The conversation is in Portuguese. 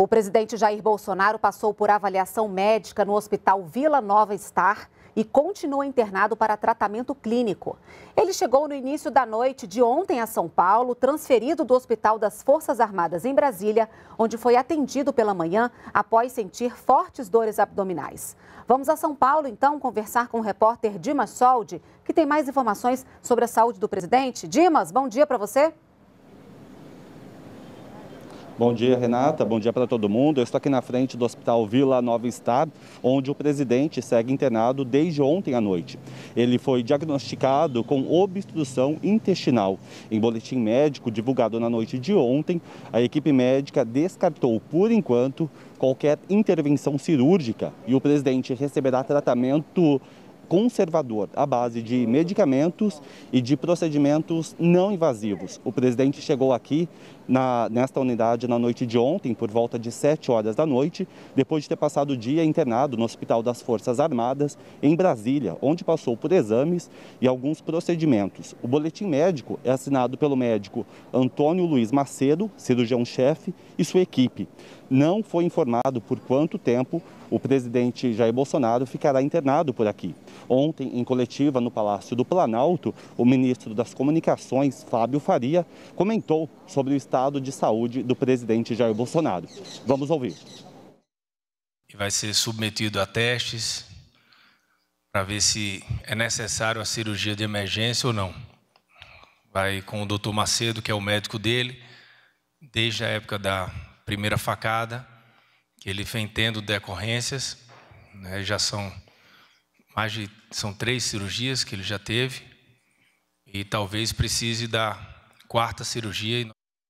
O presidente Jair Bolsonaro passou por avaliação médica no Hospital Vila Nova Star e continua internado para tratamento clínico. Ele chegou no início da noite de ontem a São Paulo, transferido do Hospital das Forças Armadas em Brasília, onde foi atendido pela manhã após sentir fortes dores abdominais. Vamos a São Paulo, então, conversar com o repórter Dimas Soldi, que tem mais informações sobre a saúde do presidente. Dimas, bom dia para você. Bom dia, Renata. Bom dia para todo mundo. Eu estou aqui na frente do Hospital Vila Nova Star, onde o presidente segue internado desde ontem à noite. Ele foi diagnosticado com obstrução intestinal. Em boletim médico divulgado na noite de ontem, a equipe médica descartou, por enquanto, qualquer intervenção cirúrgica e o presidente receberá tratamento conservador, à base de medicamentos e de procedimentos não invasivos. O presidente chegou aqui na, nesta unidade na noite de ontem, por volta de 7 horas da noite, depois de ter passado o dia internado no Hospital das Forças Armadas, em Brasília, onde passou por exames e alguns procedimentos. O boletim médico é assinado pelo médico Antônio Luiz Macedo, cirurgião-chefe, e sua equipe. Não foi informado por quanto tempo o presidente Jair Bolsonaro ficará internado por aqui. Ontem, em coletiva no Palácio do Planalto, o ministro das Comunicações, Fábio Faria, comentou sobre o estado de saúde do presidente Jair Bolsonaro. Vamos ouvir. Vai ser submetido a testes para ver se é necessário a cirurgia de emergência ou não. Vai com o doutor Macedo, que é o médico dele, desde a época da primeira facada, que ele vem tendo decorrências, né, já são mais de, são três cirurgias que ele já teve e talvez precise da quarta cirurgia.